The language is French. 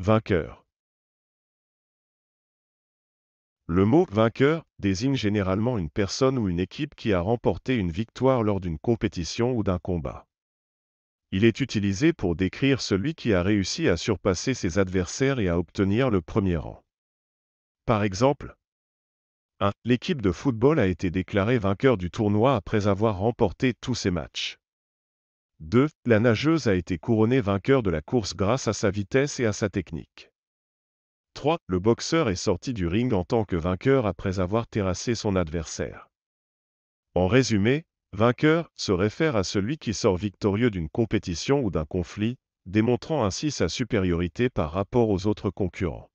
Vainqueur. Le mot vainqueur désigne généralement une personne ou une équipe qui a remporté une victoire lors d'une compétition ou d'un combat. Il est utilisé pour décrire celui qui a réussi à surpasser ses adversaires et à obtenir le premier rang. Par exemple, 1. L'équipe de football a été déclarée vainqueur du tournoi après avoir remporté tous ses matchs. 2. La nageuse a été couronnée vainqueur de la course grâce à sa vitesse et à sa technique. 3. Le boxeur est sorti du ring en tant que vainqueur après avoir terrassé son adversaire. En résumé, vainqueur se réfère à celui qui sort victorieux d'une compétition ou d'un conflit, démontrant ainsi sa supériorité par rapport aux autres concurrents.